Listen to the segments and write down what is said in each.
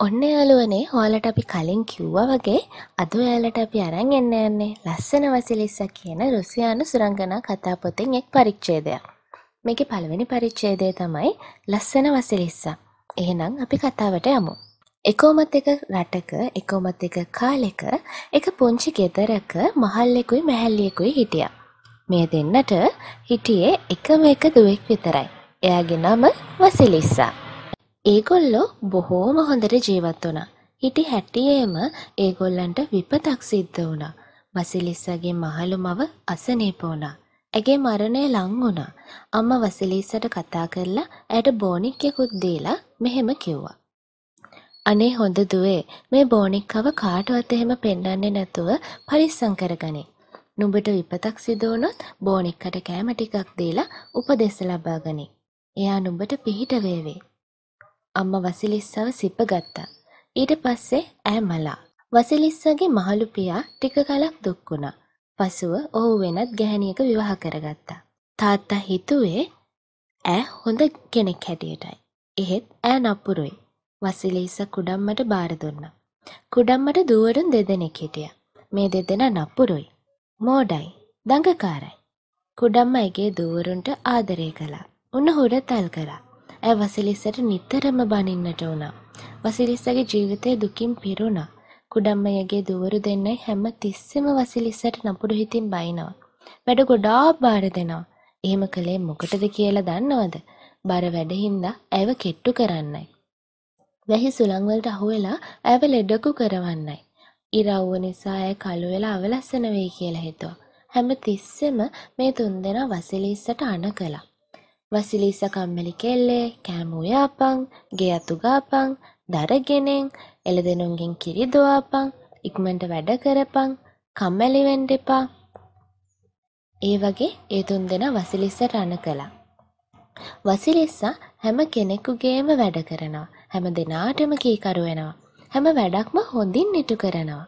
ඔන්න යාළුවනේ හෝලට අපි කලින් කිව්වා වගේ අද ඔයාලට අපි අරන් එන්න යන්නේ ලස්සන වසිලිස්සා කියන රුසියානු සුරංගනා කතා පොතෙන් එක් පරිච්ඡේදයක්. මේකේ පළවෙනි පරිච්ඡේදය තමයි ලස්සන වසිලිස්සා. එහෙනම් අපි කතාවට යමු. එකෝමත් එක රටක එකෝමත් එක කාලෙක එක පුංචි ගෙදරක මහල්ලෙකුයි මැහැල්ලියෙකුයි හිටියා. මේ දෙන්නට හිටියේ එකම එක දුවෙක් විතරයි. එයාගේ නම වසිලිස්සා. ඒගොල්ලෝ බොහෝම හොඳට ජීවත් වුණා. හිටි හැටියේම ඒගොල්ලන්ට විපතක් සිද්ධ වුණා. වසිලිස්සගේ මහලු මව අසනීප වුණා. ඇගේ මරණය ළං වුණා. අම්මා වසිලිස්සට කතා කරලා ඇයට බෝනික්යකුත් දීලා මෙහෙම කිව්වා. අනේ හොඳ දුවේ මේ බෝනික්කව කාටවත් එහෙම පෙන්වන්නේ නැතුව පරිස්සම් කරගනේ. නුඹට විපතක් සිදු වුණොත් බෝනික්කට කෑම ටිකක් දීලා උපදෙස් ලබාගනි. එයා නුඹට පිහිට වේවේ. අම්ම වසිලිස්සව සිප ගත්තා. ඊට පස්සේ ඈ මලා. වසිලිස්සගේ මහලු පියා ටික කලක් දුක් වුණා. පසුව ඔහු වෙනත් ගැහැණියක විවාහ කරගත්තා. තාත්තා හිතුවේ ඈ හොඳ කෙනෙක් හැටියටයි. එහෙත් ඈ නපුරුයි. වසිලිස්ස කුඩම්මට බාර දුන්නා. කුඩම්මට දුවරුන් දෙදෙනෙක් හිටියා. මේ දෙදෙනා නපුරුයි. මෝඩයි. දඟකාරයි. කුඩම්ම ඇගේ දුවරුන්ට ආදරය කළා. උන්න හුරතල් කළා. ඇය වසිලිස්සට නිතරම බනින්නට වුණා. වසිලිස්සගේ ජීවිතය දුකින් පිරුණා. කුඩම්මයගේ දුවරු දෙන්නයි හැම තිස්සෙම වසිලිස්සට නපුරු හිතින් බයිනවා. වැඩ ගොඩාක් බාර දෙනවා. එහෙම කළේ මොකටද කියලා දන්නවද? බර වැඩ හින්දා ඇව කෙට්ටු කරන්නයි. වැහි සුළං වලට අහුවෙලා ඇව ලෙඩකු කරවන්නයි. ඉරව්ව නිසා ඇය කළු වෙලා අවලස්සන වෙයි කියලා හිතුවා. හැම තිස්සෙම මේ තුන්දෙනා වසිලිස්සට අණ කළා. වසිලීස කම්මැලි කෙල්ලේ කෑම උයාපන් ගේ අතු ගාපන් දරගෙනෙන් එළදෙනුන්ගෙන් කිරි දොආපන් ඉක්මනට වැඩ කරපන් කම්මැලි වෙන්න එපා ඒ වගේ ඒ තුන් දෙනා වසිලිස්ස රණ කළා වසිලිස්සා හැම කෙනෙකුගේම වැඩ කරනවා හැම දෙනාටම කීකරු වෙනවා හැම වැඩක්ම හොඳින් ඉටු කරනවා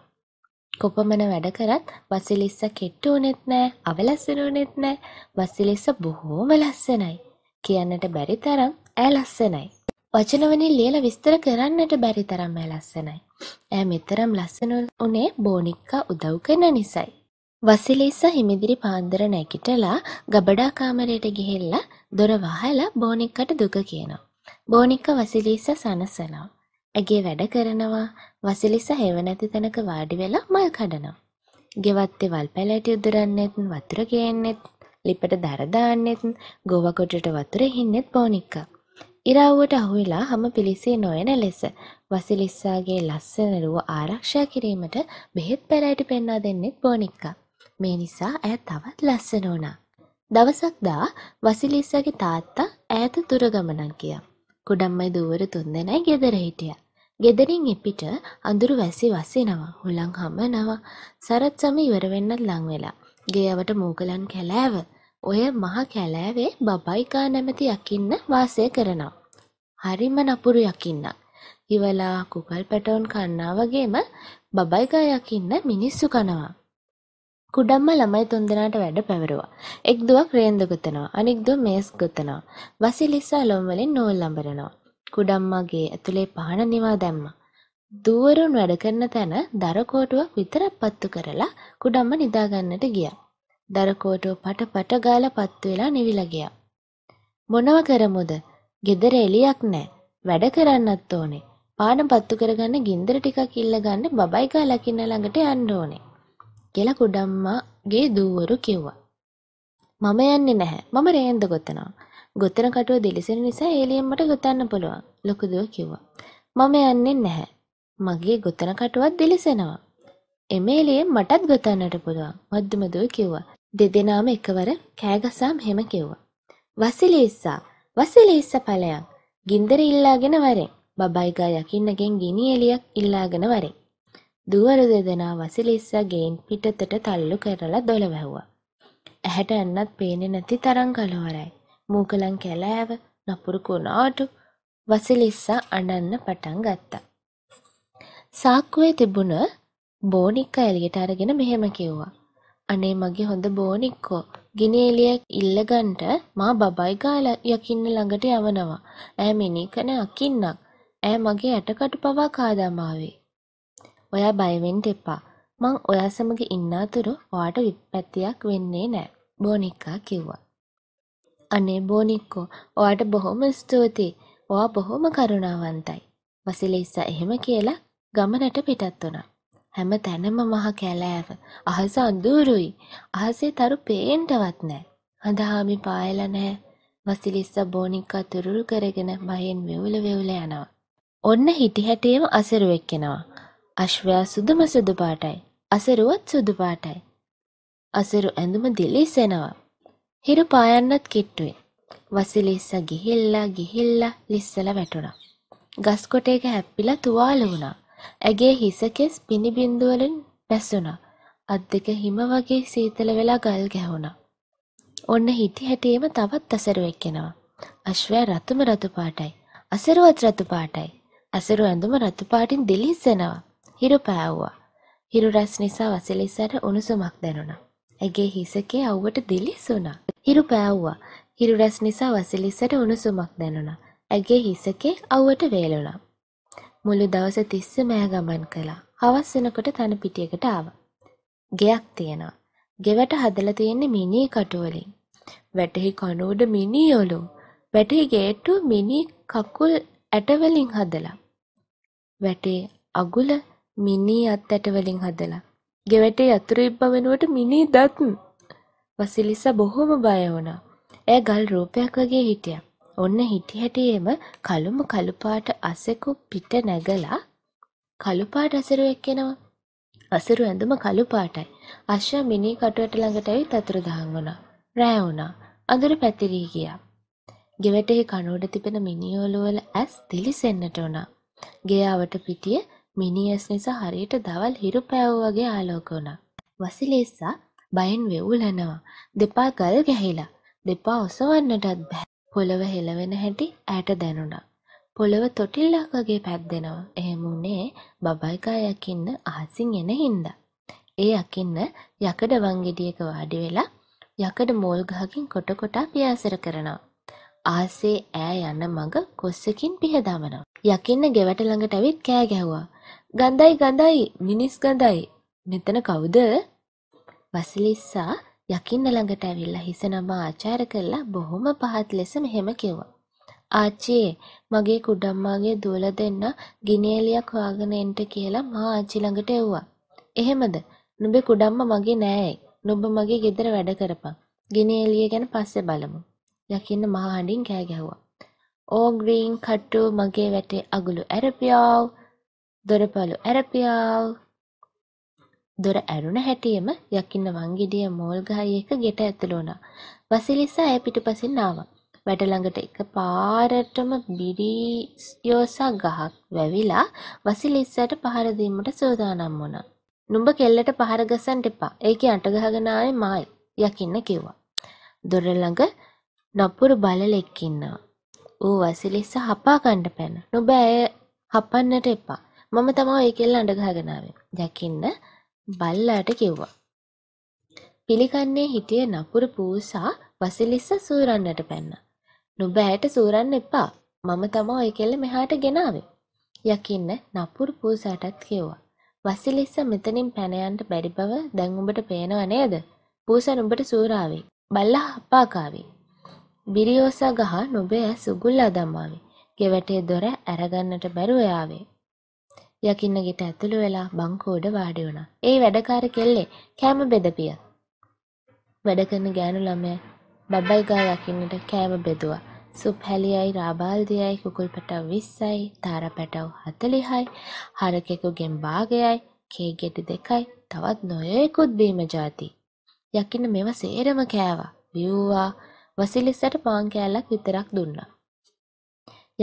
කොපමණ වැඩ කරත් වසිලිස්ස කෙට්ටු උනෙත් නෑ අවලස්සන උනෙත් නෑ වසිලිස්ස බොහෝම ලස්සනයි කියන්නට බැරි තරම් ඈ ලස්සනයි. වචනවලින් ලියලා විස්තර කරන්නට බැරි තරම් ඈ ලස්සනයි. ඈ මෙතරම් ලස්සන උනේ බෝනික්කා උදව් කරන නිසයි. වසිලිස්ස හිමිදිරි පාන්දර නැගිටලා ගබඩා කාමරයට ගිහිල්ලා දොර වහලා බෝනික්කට දුක කියනවා. බෝනික්ක වසිලිස්ස සනසනවා. ඇගේ වැඩ කරනවා. වසිලිස්ස හේව නැති තැනක වාඩි වෙලා මල් කඩනවා. ගෙවත්තේ වල් පැලැටි උදුරන්නෙත් වතුර ගේන්නෙත් ලිපට දර දාන්නෙත් ගොව කොටට වතුර හින්නෙත් බෝනික්ක. ඉරාව්වට අහුවෙලා හැම පිලිසී නොයන ලෙස වසිලිස්සාගේ ලස්සන රුව ආරක්ෂා කිරීමට බෙහෙත් පැලයට පෙන්වා දෙන්නෙත් බෝනික්ක. මේ නිසා ඇය තවත් ලස්සන වුණා. දවසක් දා වසිලිස්සගේ තාත්තා ඈත දුර ගමනක් ගියා. කුඩම්මයි දුවර තුන්දෙනයි ගෙදර හිටියා. ගෙදරින් එපිට අඳුරු වැසි වසිනවා හුලං හමනවා සරත් සම ඉවර වෙන්නත් ලං වෙලා ගෙයවට මූගලන් කැලෑව ඔය මහ කැලෑවේ බබයිකා නැමැති යකින්න වාසය කරනවා. හරිම නපුරු යකින්නක්. ඉවලා කුකල් පැටවුන් කන්නා වගේම බබයිකා යකින්න මිනිස්සු කනවා. කුඩම්ම ළමයි තුන්දෙනාට වැඩ පැවරුවා. එක් දුවක් රේන්ද ගොතනවා. අනෙක් දුව මේස් ගොතනවා. වසිලිස්සා ලොම් වලින් නූල් අඹරනවා. කුඩම්මගේ ඇතුලේ පහන නිවා දැම්මා. දූවරුන් වැඩ කරන තැන දරකෝටුවක් විතරක් පත්තු කරලා කුඩම්ම නිදාගන්නට ගියා. දරකෝටුව පට පට ගාලා පත්තු වෙලා නිවිලා ගියා. මොනව කරමුද? ගෙදර එළියක් නැහැ. වැඩ කරන්නත් ඕනේ. පාඩම් පත්තු කරගන්න ගින්දර ටිකක් ඉල්ලගන්න බබයි ගාලා කින්න ළඟට යන්න ඕනේ. කියලා කුඩම්මාගේ දූවරු කිව්වා. මම යන්නේ නැහැ. මම රේන්ද ගොතනවා. ගොතන කටුව දෙලිසෙන නිසා ඒලියෙන් මට ගොතන්න පුළුවන්. ලොකු දුව කිව්වා. මම යන්නේ නැහැ. මගේ ගොතන කටුවත් දිලිසෙනවා. එමේලියෙන් මටත් ගොතන්නට පුළුවන් මද්දුමදුව කිව්වා. දෙදෙනාම එකවර කෑගසාම් හෙම කිව්වා. වසිලීස්සා වසිලීස්ස පලයන් ගින්දර ඉල්ලාගෙන වරෙන් බබයිගා යකින්නගෙන් ගිනි එලියක් ඉල්ලාගෙන වරෙන්. දුවරු දෙදෙනා වසිලීස්සා ගේන් පිටතට තල්ලු කරලා දොළ වැහුවා. ඇහැට ඇන්නත් පේනෙ නැති තරං කලවරයි. මූකලන් කැලෑව නපුරු කුණාටු වසිලිස්සා අඩන්න පටන් ගත්තා. සාක්කුවේ තිබුණ බෝනික්ක එළියට අරගෙන මෙහෙම කිව්වා. අනේ මගේ හොඳ බෝනික්කෝ ගිනි එළියක් ඉල්ලගන්ට මා බබයි ගාලා යකින්න ළඟට යවනවා. ඈ මිනිකන අකින්නක්. ඈ මගේ ඇටකටු පවා කාදාමාවේ. ඔයා බය වෙන්න එපා. මං ඔයා සමග ඉන්නාතුරු ඔයාට විප්පැත්තියක් වෙන්නේ නෑ. බෝනික්කා කිව්වා. අනේ බෝනික්කෝ ඔයාට බොහොම ස්තුතියි. ඔයා බොහොම කරුණාවන්තයි. වසිලිස්සා එහෙම කියලා ගමනට පිටත් වුණා. හැම තැනම මහ කැලෑව. අහස අඳුරුයි. අහසේ තරු පේන්නවත් නෑ. හඳහාමි පායලා නෑ. වසිලිස්ස බෝනික්ක තුරුරු කරගෙන බයෙන් වෙවුල වෙවුල යනවා. ඔන්න හිටි හැටේම අසරුවෙක් කෙනවා. අශ්වයා සුදුම සුදු පාටයි. අසරුවත් සුදු පාටයි. අසරු ඇඳුම දිලිසෙනවා. හිරු පායන්නත් කිට්ටුයි. වසිලිස්ස ගිහිල්ලා ගිහිල්ලා ලිස්සලා වැටුණා. ගස් කොටේක හැප්පිලා තුවාල වුණා. ඇගේ හිස කෙස් පිණි බින්දුවලින් වැස්සුණා. අත් දෙක හිම වගේ සීතල වෙලා ගල් ගැහුණා. ඔන්න හිටි හැටියේම තවත් අසරුවෙක් එනවා. අශ්වයා රතුම රතු පාටයි. අසරුවත් රතු පාටයි. අසරු ඇඳුම රතු පාටින් දිලිස්සෙනවා. හිරු පෑවුවා. හිරු රැස් නිසා වසලිසාට උණුසුමක් දැනුණා. ඇගේ හිසකේ අවුවට දිලිස්සුණා. හිරු පෑවුවා. හිරු රැස් නිසා වසලිසාට උණුසුමක් දැනුණා. ඇගේ හිසකේ අවුවට වේලුණා. මුළු දවස තිස්සෙම ඈ ගමන් කළා. හවස් වෙනකොට තන පිටියකට ආවා. ගෙයක් තියෙනවා. ගෙවට හදලා තියෙන්නේ මිනි කටුවලින්. වැටෙහි කන උඩ මිනි ඔලු. වැටෙහි ගේට්ටුව මිනි කකුල් ඇටවලින් හදලා. වැටේ අගුල මිනි අත් ඇටවලින් හදලා. ගෙවැටේ යතුරු ඉබ්බ වෙනුවට මිනි දත්. වසිලිසා බොහොම බය වුණා. එයා ගල් රූපයක් වගේ හිටියා. ඔන්න හිටි හැටියේම කළුම කළු පාට අසෙකු පිට නැගලා කළු පාට අසරුවෙක් එනවා. අසරු ඇඳුම කළු පාටයි. ආශ්‍යා මිනී කටුවට ළඟට ඇවිත් අතුරු දහන් වුණා. රෑ වුණා. අඳුර පැතිරී ගියා. ගෙවටෙහි කනෝඩ තිබෙන මිනී ඔලුවල ඇස් දිලිසෙන්නට වුණා. ගෙයාවට පිටිය මිනී ඇස් නිසා හරියට දවල් හිරු පෑවු වගේ ආලෝක වුණා. වසිලේසා බයෙන් වෙවුලනවා. දෙපා ගල් ගැහිලා. දෙපා ඔසවන්නටත් බැහැ. පොළව හෙළවෙන හැටි ඇයට දැනුණා. පොළව තොටිල්ලක් වගේ පැද්දෙනවා. එහෙම උනේ බබයිකා යකින්න අහසින් එන හින්දා. ඒ යකින්න යකඩ වංගෙඩියක වාඩි වෙලා යකඩ මෝල් ගහකින් කොට කොටා පියාසර කරනවා. ආසේ ඈ යන මඟ කොස්සකින් පිහදමනවා. යකින්න ගෙවට ළඟට ඇවිත් කෑ ගැහුවා. ගඳයි ගඳයි මිනිස් ගඳයි. මෙතන කවුද? වසිලිස්සා යකින්න ළඟට ඇවිල්ලා හිස නමා ආචාර කරලා බොහොම පහත් ලෙස මෙහෙම කිව්වා. ආච්චියේ මගේ කුඩම්මාගේ දුවල දෙන්න ගිනේලියක් හොයාගෙන එන්න කියලා මා ආච්චි ළඟට එව්වා. එහෙමද? නුඹේ කුඩම්මා මගේ නෑයි. නුඹ මගේ ගෙදර වැඩ කරපන්. ගිනේලිය ගැන පස්සේ බලමු. යකින්න මහා හඬින් කෑ ගැහුවා. ඕ ග්‍රීන් කට්ටු මගේ වැටේ අගුළු ඇරපියාව්. දොරපළු ඇරපියාව්. දොර ඇරුණ හැටියෙම යකින්න වංගෙඩිය මෝල්ගහයි එක ගෙට ඇතුළු වුණා. වසිලිසා ඇය පිටුපසින් ආවා. වැඩ ළඟට එකපාරටම බිරියෝසා ගහක් වැවිලා වසිලිස්සාට පහර දීමට සූදානම් වුණා. "නුඹ කෙල්ලට පහර ගසන්න එපා. ඒකේ අඬ ගහගෙන ආවේ මායි." යකින්න කිව්වා. දොර ළඟ නපුරු බලලෙක් ඉන්නවා. ඌ වසිලිස්ස හපා ගන්න පැන. "නුඹ ඇය හපන්නට එපා. මම තමයි ඒ කෙල්ල අඬ ගහගෙන ආවේ." යකින්න බල්ලාට කිව්වා. පිළිගන්නේ හිටිය නපුරු පූසා වසිලිස්ස සූරන්නට පැන්නා. "නුඹ ඇයට සූරන්න එපා. මම තමා ඔය කෙල්ල මෙහාට ගෙනාවේ." යකින්න නපුරු පූසාටත් කිව්වා. "වසිලිස්ස මෙතනින් පැන යන්න බැරි බව දැන් උඹට පේනව නේද? පූසා නුඹට සූරාවේ. බල්ලා හපාකාවේ." බිරියෝසා ගහ නුඹ ඇ සුගුල්ලා දම්මාවේ. ගෙවටේ දොර අරගන්නට බැරුව යාවේ. යකින්න ගෙට ඇතුළු වෙලා බංකෝඩ වාඩි වුණා. ඒ වැඩකාර කෙල්ලේ කෑම බෙදපිය. වැඩ කරන ගෑනු ළමයා බබයි ගා යකින්නට කෑම බෙදුවා. සුප් හැලියයි රාබාල්දියයි කුකුල් පැටව 20යි, තාර පැටව 40යි, හරකෙකුගෙන් භාගයයි, කේක් ගෙඩි දෙකයි, තවත් නොයෙකුත් බීම જાති. යකින්න මේව සේරම කෑවා. බිව්වා. වසිලිස්සට පාන් කෑල්ලක් විතරක් දුන්නා.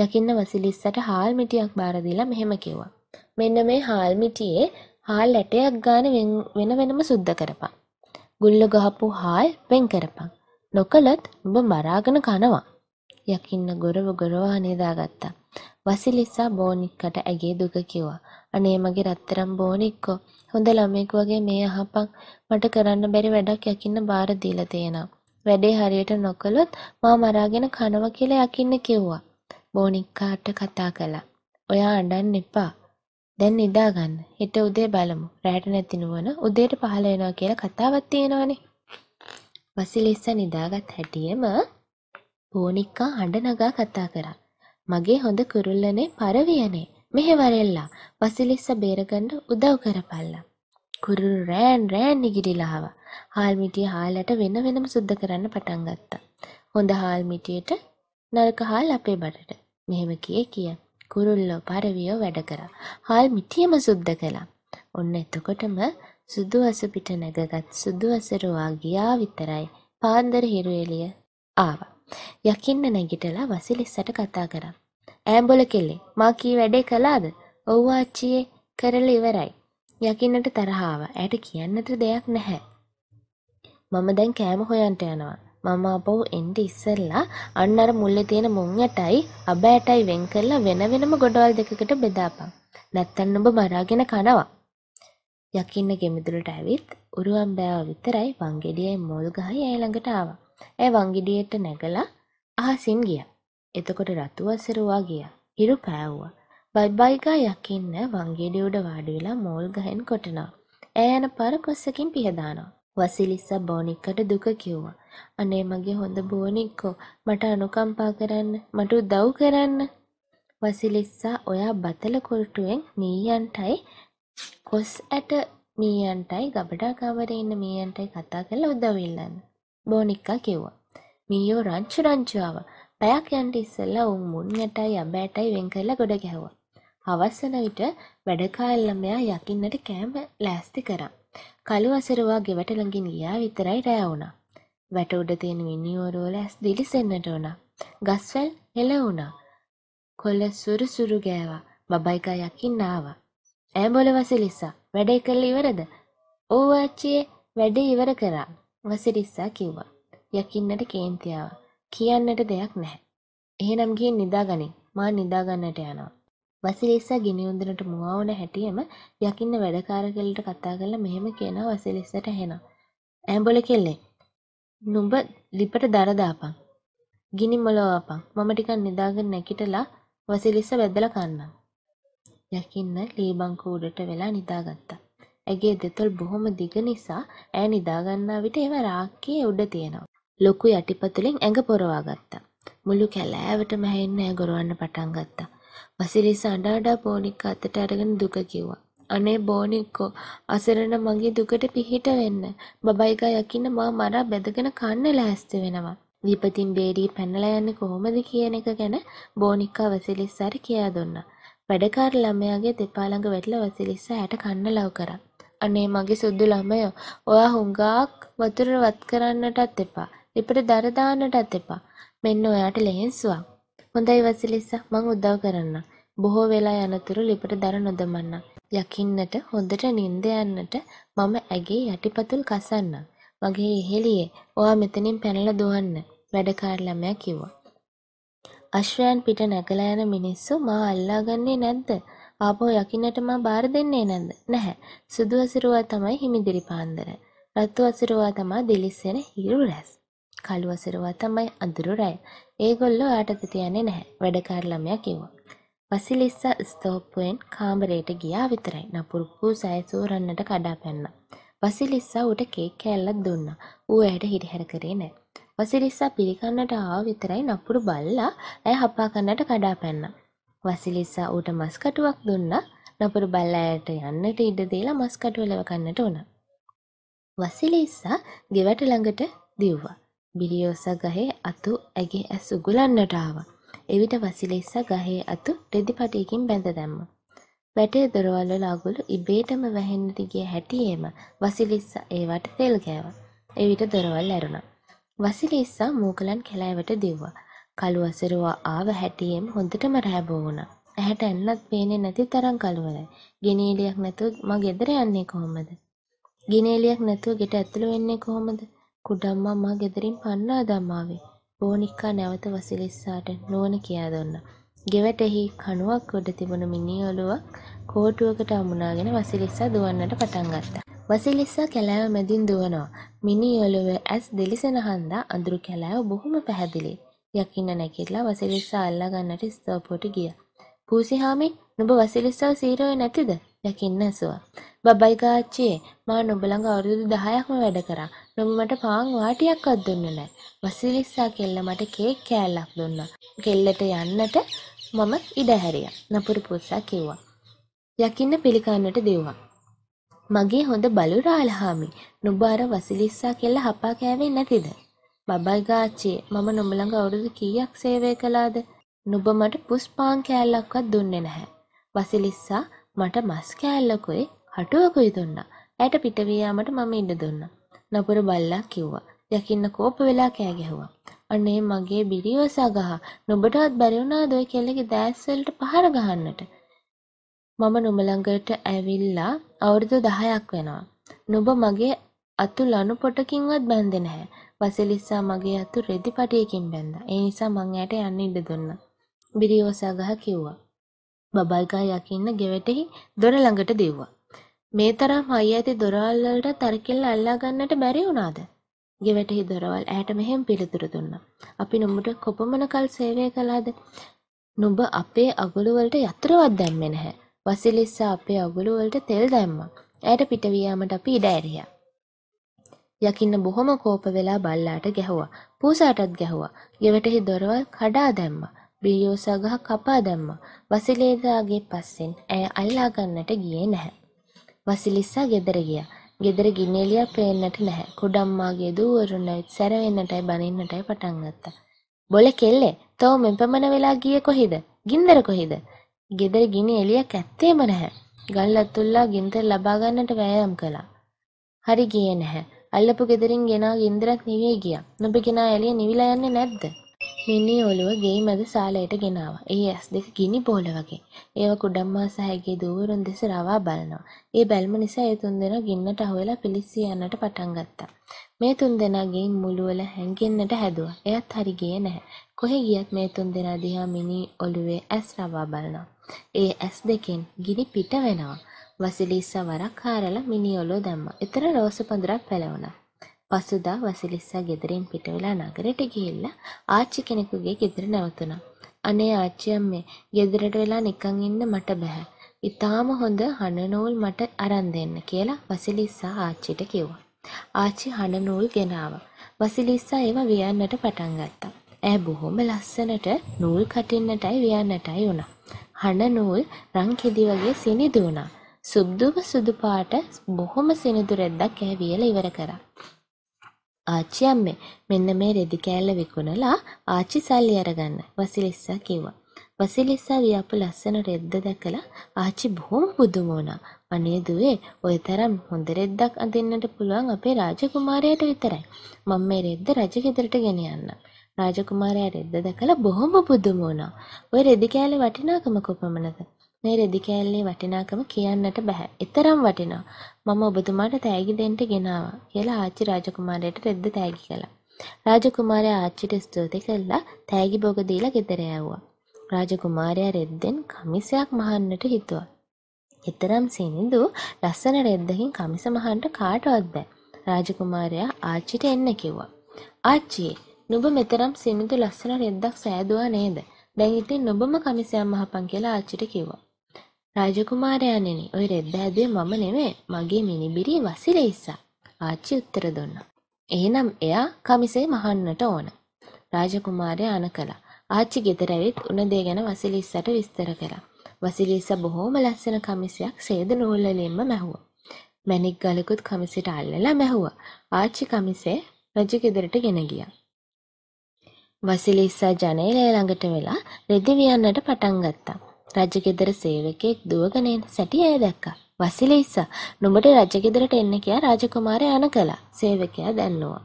යකින්න වසිලිස්සට හාල් මිටියක් බාර දීලා මෙහෙම කිව්වා. මෙන්න මේ හාල් මිටියේ හාල් ඇටයක් ගාන වෙන වෙනම සුද්ද කරපන්. ගුල්ල ගහපු හාල් වෙන් කරපන්. නොකළත් උඹ මරාගෙන කනවා. යකින්න ගොරව ගොරවා නේදාගත්තා. වසිලිස්සා බෝනික්කට ඇගේ දුක කිව්වා. අනේ මගේ රත්තරම් බෝනික්කෝ හොඳ ළමයෙක් වගේ මේ අහපන් මට කරන්න බැරි වැඩක් යකින්න බාර දීලා තියෙනවා. වැඩේ හරියට නොකළොත් මා මරාගෙන කනවා කියලා යකින්න කිව්වා. බෝනික්කාට කතා කළා. ඔයා අඬන්න එපා. දැන් නිදා ගන්න. හෙට උදේ බලමු. රැට නැති නුවණ උදේට පහල වෙනවා කියලා කතාවක් තියෙනවනේ. වසිලිස්ස නිදාගත් හැටියෙම පෝනික්කා හඬ නගා කතා කරා. මගේ හොඳ කුරුල්ලනේ පරවියනේ. මෙහෙ වරෙල්ලා. වසිලිස්ස බේරගන්න උදව් කරපල්ලා. කුරුළු රෑන් රෑන් නිගිරිලා ආවා. හාල් මිටිය හාලට වෙන වෙනම සුද්ධ කරන්න පටන් ගත්තා. හොඳ හාල් මිටියට නරක හාල් අපේ බඩට. මෙහෙම කියේ කියා කුරුල්ලෝ පරවියෝ වැඩ කරා. හාල් මිටියම සුද්ධ කළා. ඔන්න එතකොටම සුදු අස පිට නැගගත් සුදු අසරුවා ගියා විතරයි. පාන්දර හිරු එළිය ආවා. යකින්න නැගිටලා වසිලිස්සට කතා කරා. ඈඹොල කෙල්ලේ මා කී වැඩේ කළාද? ඔව් ආච්චියේ කරලා ඉවරයි. යකින්නට තරහාව. ඇයට කියන්නට දෙයක් නැහැ. මම දැන් කෑම හොයන්ට යනවා. මම අපව එන්ඩ ඉස්සෙල්ලා අන්න අර මුල්ලෙ තියෙන මුංඇටයි අබෑටයි වෙන් කරලා වෙන වෙනම ගොඩවල් දෙකකට බෙදාපන්. නැත්තන් ඔබ මරාගෙන කනවා. යකින්න ගෙමිදුලට ඇවිත් උරුවම් බෑව විතරයි වංගෙඩියයි මෝල් ගහයි ඇය ළඟට ආවා. ඇය වංගෙඩියට නැගලා අහසින් ගිය. එතකොට රතු වසරුවා ගිය. හිරු පෑව්වා. බයිබයිගා යකින්න වංගෙඩිය උඩ වාඩි වෙලා මෝල් ගහෙන් කොටනවා. ඇය යන පර කොස්සකින් පිහදානවා. වසිලිස්සා බෝනික්කට දුක කිව්වා. අනේ මගේ හොඳ බෝනික්කෝ මට අනුකම්පා කරන්න මට උදව් කරන්න. වසිලිස්සා ඔයා බතල කුරුටුවෙන් මීයන්ටයි කොස් ඇට මීයන්ටයි ගබඩා කවරේ ඉන්න මීයන්ටයි කතා කරලා උදව් ඉල්ලන්න. බෝනික්කා කිව්වා. මීයෝ රංචු රංචු ආවා. පැයක් යන්ට ඉස්සෙල්ලා උන් මුන්නටයි අබෑටයි වෙන් කරලා ගොඩ ගැහුවා. හවස් වෙන විට වැඩකාල්ලමයා යකින්නට කෑම ලෑස්ති කරා. කළු අසරුවා ගෙවට ළඟින් ගියා විතරයි රෑ වුණා. වැට උඩ තියෙන මිනිවරු වල ඇස් දිලිසෙන්නට වුණා. ගස්වැල් හෙළ වුණා. කොළ සුරු සුරු ගෑවා. බබයිකා යකින් ආවා. ඈ බොල වසිලිස්සා වැඩේ කරලා ඉවරද? ඕ ආච්චියේ වැඩේ ඉවර කරා. වසිලිස්සා කිව්වා. යකින්නට කේන්ති කියන්නට දෙයක් නැහැ. එහෙනම් ගිහින් නිදාගනින්. මා නිදාගන්නට යනවා. වසිලිස්සා ගිනිඋන්දනට මුවා වුණ හැටියෙම යකින්න වැඩකාරකෙල්ලට කතා කරලා මෙහෙම කියනවා වසිලිස්සට ඇහෙනවා. "ඈඹොල කෙල්ලේ. නුඹ ලිපට දර දාපන්. ගිනි මොලවපන්. මම ටිකක් නිදාගෙන නැගිටලා වසිලිස්ස වැදලා කන්නම්." යකින්න ලීබංකු උඩට වෙලා නිදාගත්තා. ඇගේ දෙතොල් බොහොම දිග නිසා ඈ නිදාගන්නා විට ඒවා රාක්කයේ උඩ තියෙනවා. ලොකු යටිපතුලෙන් ඇඟ පොරවා ගත්තා. මුළු කැලෑවටම හැෙන්න ඇය ගොරවන්න පටන් ගත්තා. වසිරිස අඬ අඬා බෝනික්ක අතට අරගෙන දුක කිව්වා. අනේ බෝනික්කෝ අසරණ මගේ දුකට පිහිට වෙන්න. බබයිගා යකින්න මා මරා බැදගෙන කන්න ලෑස්ති වෙනවා. විපතින් බේරී පැනලා යන්නේ කොහොමද කියන එක ගැන බෝනික්කා වසිරිස්සට කියා දුන්නා. වැඩකාර ළමයාගේ දෙපා ළඟ වැටලා වසිරිස්ස ඇට කන්න ලව් කරා. අනේ මගේ සුදු ළමයෝ ඔයා හුඟක් වතුර වත් කරන්නටත් එපා. ලිපට දර දාන්නටත් එපා. මෙන්න ඔයාට ලෙහෙන්සුවක්. හොඳයි වසිලිස්සා මං උදව් කරන්නම්. බොහෝ වෙලා යනතුරු ලිපට දර නොදමන්නම්. යකින්නට හොඳට නිින්ද යන්නට මම ඇගේ යටිපතුල් කසන්නම්. මගේ ඉහෙලියේ ඔයා මෙතනින් පැනලා දුවන්න වැඩකාර ළමයා කිව්වා. අශ්වයන් පිට නැගලා යන මිනිස්සු මා අල්ලාගන්නේ නැද්ද? ආපහු යකින්නට මා බාර දෙන්නේ නැද්ද? නැහැ. සුදු අසිරුවා තමයි හිමිදිරි පාන්දර. රතු අසිරුවා තමයි දිලිස්සෙන හිරු රැස්. කළු අසිරුවා තමයි අඳුරු රැය. ඒගොල්ලෝ ආටත තියන්නේ නැහැ. වැඩකාර ළමයා කිව්වා. වසිලිස්සා ස්තෝප්පුවෙන් කාමරයට ගියා විතරයි. නපුරු කුසය සූරන්නට කඩා පැන්නා. වසිලිස්සා ඌට කේක් කෑල්ලක් දුන්නා. ඌ ඇයට හිරිහැර කරේ නැහැ. වසිලිස්සා පිළිකන්නට ආව විතරයි නපුරු බල්ලා ඇය හපා කන්නට කඩා පැන්නා. වසිලිස්සා ඌට මස් කටුවක් දුන්නා. නපුරු බල්ලා ඇයට යන්නට ඉඩ දීලා මස් කටුව ලව කන්නට උනා. වසිලිස්සා ගෙවට ළඟට දිව්වා. බිරියෝසා ගහේ අතු ඇගේ ඇස් උගුලන්නට ආවා. එවිට වසිලිස්සා ගහේ අතු රෙදිපටයකින් බැඳ දැම්මා. වැටේ දොරවල් වල අගුළු ඉබේටම වැහෙන්නට ගිය හැටියේම වසිලිස්සා ඒවට තෙල් ගෑවා. එවිට දොරවල් ඇරුණා. වසිලිස්සා මූකලන් කැලෑවට දිව්වා. කළු අසරුවා ආව හැටියෙන් හොඳටම රැබෝ වුණා. ඇහැට ඇන්නත් පේන්නේ නැති තරම් කළුවරයි. ගිනේලියක් නැතුව මා ගෙදර යන්නේ කොහොමද? ගිනේලියක් නැතුව ගෙට ඇතුළු වෙන්නේ කොහොමද? කුඩම්මා මා ගෙදරින් පන්නා දමාවි. බෝනික්කා නැවත වසිලිස්සාට නුවණ කියා දුන්නා. ගෙවටෙහි කණුවක් උඩ තිබුණු මිනි ඔළුවක් කෝටුවකට අමුණාගෙන වසිලිස්සා දුවන්නට පටන් ගත්තා. වසිලිස්සා කැලෑව මැදින් දුවනවා. මිනි ඔළුව ඇස් දිලිසෙන හන්දා අඳුරු කැලෑව බොහොම පැහැදිලියි. යකින්න නැගිටලා වසිලිස්සා අල්ලා ගන්නට ස්තූපයට ගියා. පූසිහාමි නුඹ වසිලිස්සාව සීරුවේ නැතිද? යකින්න ඇසුවා. බබයි ගාච්චියේ මා නුඹ ළඟ අවුරුදු 10ක්ම වැඩ කරා. නොම මට පාන් වාටියක්වත් දුන්නේ නැහැ. වසිලිස්සා කෙල්ල මට කේක් කෑල්ලක් දුන්නා. කෙල්ලට යන්නට මම ඉඩ හැරියා. නපුරු පුස්සා කිව්වා. යකින්න පිළිකන්නට දෙව්වා. මගේ හොඳ බලු රාලහාමි. නුඹ අර වසිලිස්සා කෙල්ල හපා කෑවේ නැතිද? බබයි ගාච්චි මම නුඹ ළඟ අවුරුදු කීයක් සේවය කළාද? නුඹ මට පුස් පාන් කෑල්ලක්වත් දුන්නේ නැහැ. වසිලිස්සා මට මස් කෑල්ලකුයි හටුවකුයි දුන්නා. ඇයට පිටවියාමට මම ඉඩ දුන්නා. නපුර බල්ලා කිව්වා. යකින්න කෝප වෙලා කෑ ගැහුවා. අනේ මගේ බිරියෝසා ගහ. නුඹටවත් බැරි වුණාද ඔය කෙල්ලගේ දෑස් වලට පහර ගහන්නට? මම නුඹ ළඟට ඇවිල්ලා අවුරුදු 10ක් වෙනවා. නුඹ මගේ අතු ලනු පොටකින්වත් බැන්දේ නැහැ. වසලිස්සා මගේ අතු රෙදි පටියකින් බැන්දා. ඒ නිසා මං ඇයට යන්න ඉඩ දුන්නා. බිරියෝසා ගහ කිව්වා. බබල්ගා යකින්න ගෙවටෙහි දොර ළඟට දෙව්වා. මේ තරම් හයි ඇති දොරවල් වලටත් අර කෙල්ල අල්ලා ගන්නට බැරි වුණාද? ගෙවටෙහි දොරවල් ඇයට මෙහෙම පිළිතුරු දුන්නා. අපි නුඹට කොපමණ කල් සේවය කළාද? නුඹ අපේ අගලු වලට යතුරුවක් දැම්මේ නැහැ. වසිලිස්සා අපේ අගලු වලට තෙල් දැම්මා. ඇයට පිටවියාමට අපි ඉඩ ඇරියා. යකින්න බොහොම කෝප වෙලා බල්ලාට ගැහුවා. පූසාටත් ගැහුවා. ගෙවටෙහි දොරවල් කඩා දැම්මා. බිලියෝසා ගහ කපා දැම්මා. වසිලේදාගේ පස්සෙන් ඇය අල්ලා ගන්නට ගියේ නැහැ. වසිලිස්සා ගෙදර ගියා. ගෙදර ගින්නේලියා පේන්නට නැහැ. කුඩම්මාගේ දූවරුන් ඇවිත් සැර වෙන්නටයි බනින්නටයි පටන් ගත්තා. "බොලේ කෙල්ලේ, තව මෙපමණ වෙලා ගියේ කොහෙද? ගින්දර කොහෙද?" ගෙදර ගිනි එළිය කැත්තේම නැහැ. ගල්ලත්තුල්ලා ගින්දර ලබා ගන්නට වෑයම් කළා. හරි ගියේ නැහැ. අල්ලපු ගෙදරින් ගෙනා ගින්දරත් නිවී ගියා. නුඹ ගෙනා එළිය නිවිලා යන්නේ නැද්ද? මිනී ඔලුව ගේ මැද සාලයට ගෙනාවා. ඒ ඇස් දෙක ගිනි පොහොල වගේ. ඒව කුඩම්මා සහයගේ දූවරුන් දෙස රවා බලනවා. ඒ බැල්ම නිසා ඒ තුන්දෙනා ගින්නට අහුවෙලා පිලිස්සී යන්නට පටන් ගත්තා. මේ තුන්දෙනා ගෙයින් මුළුවල හැංගෙන්නට හැදුවා. එයත් හරි ගියේ නැහැ. කොහෙ ගියත් මේ තුන්දෙනා දිහා මිනී ඔලුවේ ඇස් රවා බලනවා. ඒ ඇස් දෙකෙන් ගිනි පිට වෙනවා. වසිලිස්සා වරක් හාරලා මිනී ඔලුව දැම්මා. ඊතර රෝස පඳුරක් පැලවුණා. පසුදා වසිලිස්සා ගෙදරින් පිටවෙලා නගරෙට ගිහිල්ලා ආච්චි කෙනෙකුගේ ගෙදර නැවතුණා. අනේ ආච්චි අම්මේ ගෙදරට වෙලා නිකන් ඉන්න මට බෑ. ඉතාලම හොඳ හනනූල් මට අරන් දෙන්න කියලා වසිලිස්සා ආච්චිට කිව්වා. ආච්චි හනනූල් ගෙනාවා. වසිලිස්සා ඒවා වියන්නට පටන් ගත්තා. ඈ බොහොම ලස්සනට නූල් කටින්නටයි වියන්නටයි වුණා. හනනූල් රන් කෙදි වගේ සිනිදු වුණා. සුබ්දුම සුදු පාට බොහොම සිනිඳු රෙද්දක් ඇවියලා ඉවර කරා. ආච්චි අම්මේ මෙන්න මේ රෙදි කෑල්ල විකුණලා ආච්චි සල්ලි අරගන්න වසිලිස්සා කිව්වා. වසිලිස්සා වියපු ලස්සන රෙද්ද දැකලා ආච්චි බොහොම පුදුම වුණා. අනේ දුවේ ඔය තරම් හොඳ රෙද්දක් අඳින්නට පුළුවන් අපේ රාජකුමාරයාට විතරයි. මම මේ රෙද්ද රජ ගෙදරට ගෙන යන්නම්. රාජකුමාරයා රෙද්ද දැකලා බොහොම පුදුම වුණා. ওই රෙදි කෑල්ලේ වටිනාකම කොපමණද? මේ රෙදි කෑල්ලේ වටිනාකම කියන්නට බැහැ. එතරම් වටිනවා. මම ඔබතුමාට තෑගි දෙන්න ගෙනාවා කියලා ආච්චි රාජකුමාරයට රෙද්ද තෑගි කළා. රාජකුමාරයා ආච්චිට ස්තුති කළා තෑගි බොග දීලා ගෙදර යවුවා. රාජකුමාරයා රෙද්දෙන් කමිසයක් මහන්නට හිතුවා. එතරම් සිනිඳු ලස්සන රෙද්දකින් කමිස මහන්න කාටවත් බෑ. රාජකුමාරයා ආච්චිට එන්න කිව්වා. ආච්චියේ නුඹ මෙතරම් සිනිඳු ලස්සන රෙද්දක් සෑදුවා නේද? දැන් ඉතින් නුඹම කමිසයක් මහපන් කියලා ආච්චිට කිව්වා. රාජකුමාරයාණෙනි ඔය රෙද්ද හැදුවේ මම නෙමේ මගේ මිනිබිරිය වසිර ඉස්සා. ආච්චි උත්තර දුන්නා. එහෙනම් එයා කමිසේ මහන්නට ඕන. රාජකුමාරයා අන කළා. ආච්චි ගෙදර ඇවිත් උණ දේ ගැන වසිලිස්සට විස්තර කළා. වසිලිස්ස බොහොම ලස්සන කමිසයක් සේද නූල් වලින්ම මැහුවා. මැණික් ගලකුත් කමිසෙට අල්ලලා මැහුවා. ආච්චි කමිසේ රජු ගෙදරට ගෙන ගියා. වසිලිස්සා ජනේලය ළඟට වෙලා රෙදි වියන්නට පටන් ගත්තා. රජගෙදර සේවකෙක් දුවගෙන එන සැටි ඇය දැක්කා. වසිලිස්සා නුඹට රජගෙදරට එන්න කියා රාජකුමාරයා අණ කළා. සේවකයා දැන්නවා.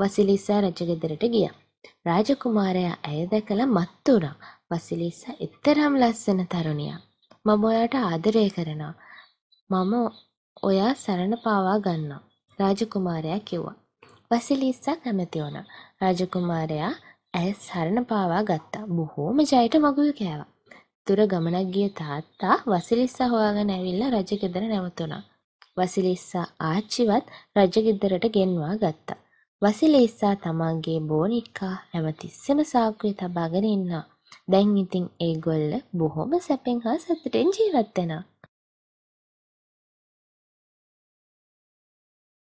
වසිලිස්සා රජගෙදරට ගියා. රාජකුමාරයා ඇය දැකලා මත් වුණා. වසිලිස්සා එතරම් ලස්සන තරුණියක්. මම ඔයාට ආදරය කරනවා. මම ඔයා සරණ පාවා ගන්නවා. රාජකුමාරයා කිව්වා. වසිලිස්සා කැමති වුණා. රාජකුමාරයා ඇය සරණ පාවා ගත්තා. බොහෝම ජයට මගුල් කෑවා. දුර ගමනක් ගිය තාත්තා වසිලිස්සා හොයාගෙන ඇවිල්ලා රජගෙදර නැවතුණා. වසිලිස්සා ආච්චිවත් රජගෙදරට ගෙන්වා ගත්තා. වසිලිස්සා තමන්ගේ බෝනික්කා හැමතිස්සෙම සාක්කුවේ තබාගෙන ඉන්නා. දැන් ඉතින් ඒගොල්ල බොහොම සැපෙන් හා සතුටෙන් ජීවත් වෙනවා.